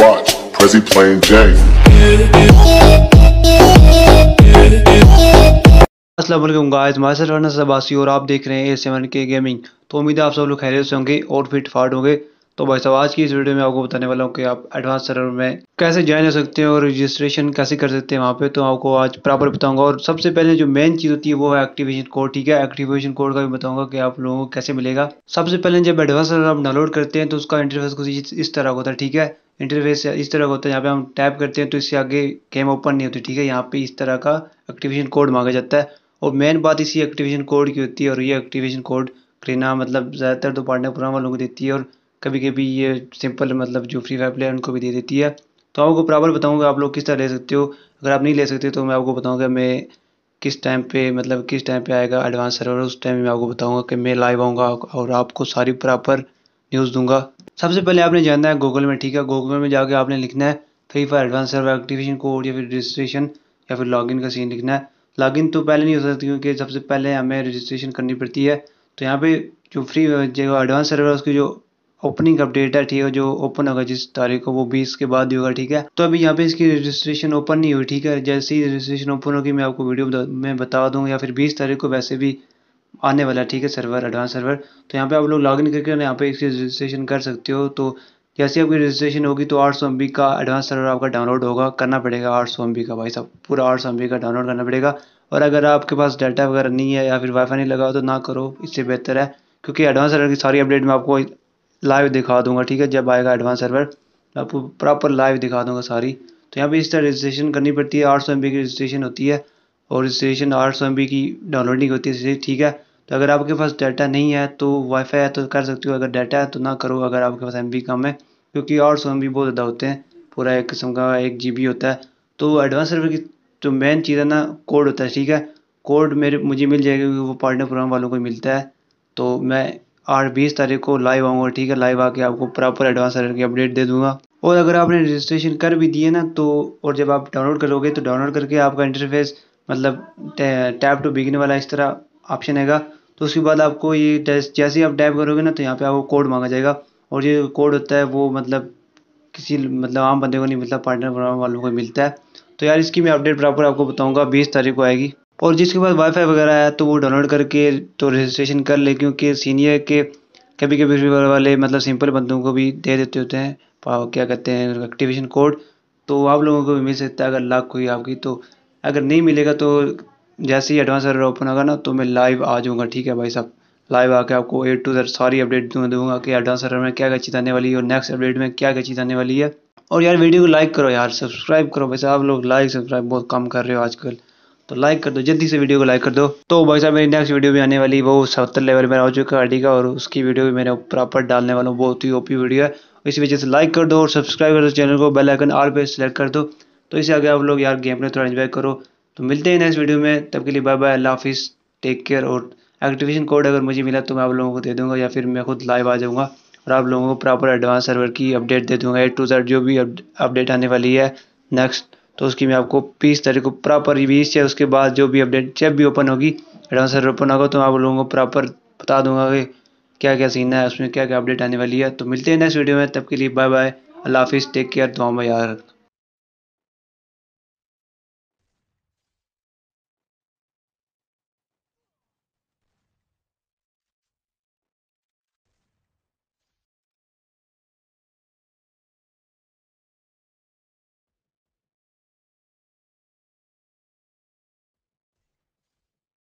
watch, Prezi playing Jay. असलम guys मासर वर्नस और आप देख रहे हैं ए सेवन के गेमिंग तो उम्मीद है आप सब लोग खैरियत से होंगे और फिट फाट होंगे तो भाई साहब आज की इस वीडियो में आपको बताने वाला हूँ कि आप एडवांस सर्वर में कैसे ज्वाइन हो सकते हैं और रजिस्ट्रेशन कैसे कर सकते हैं वहाँ पे तो आपको आज प्रॉपर बताऊंगा और सबसे पहले जो मेन चीज़ होती है वो है एक्टिवेशन कोड ठीक है एक्टिवेशन कोड का भी बताऊंगा कि आप लोगों को कैसे मिलेगा सबसे पहले जब एडवांस सर्वर आप डाउनलोड करते हैं तो उसका इंटरफेस कुछ इस तरह का होता है ठीक है इंटरफेस इस तरह का होता है यहाँ पे हम टैप करते हैं तो इससे आगे गेम ओपन नहीं होती ठीक है यहाँ पे इस तरह का एक्टिवेशन कोड मांगा जाता है और मेन बात इसी एक्टिवेशन कोड की होती है और ये एक्टिवेशन कोड क्रीना मतलब ज़्यादातर तो पार्टनर पुराना वालों को देती है और कभी कभी ये सिंपल मतलब जो फ्री फायर प्लेयर उनको भी दे देती है तो आपको प्रॉपर बताऊँगा आप लोग किस तरह ले सकते हो अगर आप नहीं ले सकते तो मैं आपको बताऊँगा मैं किस टाइम पे मतलब किस टाइम पे आएगा एडवांस सर्वर उस टाइम में आपको बताऊंगा कि मैं लाइव आऊँगा और आपको सारी प्रॉपर न्यूज़ दूंगा सबसे पहले आपने जाना है गूगल में ठीक है गूगल में जाके आपने लिखना है Free Fire advance server activation code या फिर रजिस्ट्रेशन या फिर लॉगिन का सीन लिखना है लॉगिन तो पहले नहीं हो सकती क्योंकि सबसे पहले हमें रजिस्ट्रेशन करनी पड़ती है तो यहाँ पे जो फ्री जो एडवांस सर्वर उसकी जो ओपनिंग अपडेट है ठीक है जो ओपन होगा जिस तारीख को वो बीस के बाद ही होगा ठीक है तो अभी यहाँ पे इसकी रजिस्ट्रेशन ओपन नहीं हुई ठीक है जैसे ही रजिस्ट्रेशन ओपन होगी मैं आपको वीडियो में बता दूँ या फिर बीस तारीख को वैसे भी आने वाला है ठीक है सर्वर एडवांस सर्वर तो यहाँ पे आप लोग इन करके यहाँ पे इसकी रजिस्ट्रेशन कर सकते हो तो जैसे आपकी रजिस्ट्रेशन होगी तो आठ सौ का एडवांस सर्वर आपका डाउनलोड होगा करना पड़ेगा आठ सौ का भाई साहब पूरा आठ सौ का डाउनलोड करना पड़ेगा और अगर आपके पास डाटा वगैरह नहीं है या फिर वाईफाई नहीं लगा हो तो ना करो इससे बेहतर है क्योंकि एडवांस सर्वर की सारी अपडेट मैं आपको लाइव दिखा दूंगा ठीक है जब आएगा एडवांस सर्वर आपको प्रॉपर लाइव दिखा दूंगा सारी तो यहाँ पे इस तरह रजिस्ट्रेशन करनी पड़ती है आठ सौ की रजिस्ट्रेशन होती है और रजिस्ट्रेशन आठ सौ की डाउनलोड नहीं होती है ठीक है तो अगर आपके पास डाटा नहीं है तो वाईफाई है तो कर सकते हो अगर डाटा है तो ना करो अगर आपके पास एम कम है क्योंकि आठ सौ बहुत ज़्यादा होते हैं पूरा एक किस्म का एक जी होता है तो एडवांस सर्वर की जो मेन चीज़ है ना कोड होता है ठीक है कोड मेरे मुझे मिल जाएगा क्योंकि वो पार्टनर प्रोग्राम वालों को मिलता है तो मैं आठ बीस तारीख को लाइव आऊँगा ठीक है लाइव आके आपको प्रॉपर एडवांस अर्डर की अपडेट दे दूंगा और अगर आपने रजिस्ट्रेशन कर भी दिए ना तो और जब आप डाउनलोड करोगे तो डाउनलोड करके आपका इंटरफेस मतलब टैप टू बिगिन वाला इस तरह ऑप्शन आएगा तो उसके बाद आपको ये जैसे ही आप टैप करोगे ना तो यहाँ पे आपको कोड मांगा जाएगा और ये कोड होता है वो मतलब किसी मतलब आम बंदे को नहीं मिलता पार्टनर वालों को मिलता है तो यार इसकी मैं अपडेट प्रॉपर आपको बताऊँगा बीस तारीख को आएगी और जिसके पास वाईफाई वगैरह है तो वो डाउनलोड करके तो रजिस्ट्रेशन कर ले क्योंकि सीनियर के कभी कभी वाले मतलब सिंपल बंदों को भी दे देते होते हैं क्या कहते हैं एक्टिवेशन कोड तो आप लोगों को भी मिल सकता है अगर लाख कोई आपकी तो अगर नहीं मिलेगा तो जैसे ही एडवांस सर्वर ओपन होगा ना तो मैं लाइव आ जाऊँगा ठीक है भाई साहब लाइव आके आपको ए टू दर सारी अपडेट दूंगा कि एडवांस सर्वर में क्या क्या चीज़ आने वाली है और नेक्स्ट अपडेट में क्या क्या चीज़ आने वाली है और यार वीडियो को लाइक करो यार सब्सक्राइब करो वैसे आप लोग लाइक सब्सक्राइब बहुत कम कर रहे हो आजकल तो लाइक कर दो जल्दी से वीडियो को लाइक कर दो तो भाई साहब मेरी नेक्स्ट वीडियो भी आने वाली वो सत्तर लेवल में आ चुका है आडी का और उसकी वीडियो भी मैंने प्रॉपर डालने वाला हूँ बहुत ही ओपी वीडियो है तो इसी वजह से लाइक कर दो और सब्सक्राइब कर दो चैनल को बेल आइकन आर पे सेलेक्ट कर दो तो इसे आगे आप लोग यार गेम में थोड़ा इन्जॉय करो तो मिलते हैं नेक्स्ट वीडियो में तब के लिए बाय बाय अल्लाह हाफिज़ टेक केयर और एक्टिवेशन कोड अगर मुझे मिला तो मैं आप लोगों को दे दूंगा या फिर मैं खुद लाइव आ जाऊँगा और आप लोगों को प्रॉपर एडवांस सर्वर की अपडेट दे दूंगा ए टू जेड जो भी अपडेट आने वाली है नेक्स्ट तो उसकी मैं आपको बीस तारीख को प्रॉपर बीस या उसके बाद जो भी अपडेट जब भी ओपन होगी एडवांस सर्वर ओपन होगा तो मैं आप लोगों को प्रॉपर बता दूंगा कि क्या क्या सीन है उसमें क्या क्या अपडेट आने वाली है तो मिलते हैं नेक्स्ट वीडियो में तब के लिए बाय बाय अल्लाह हाफिज़ टेक केयर दुआ में यार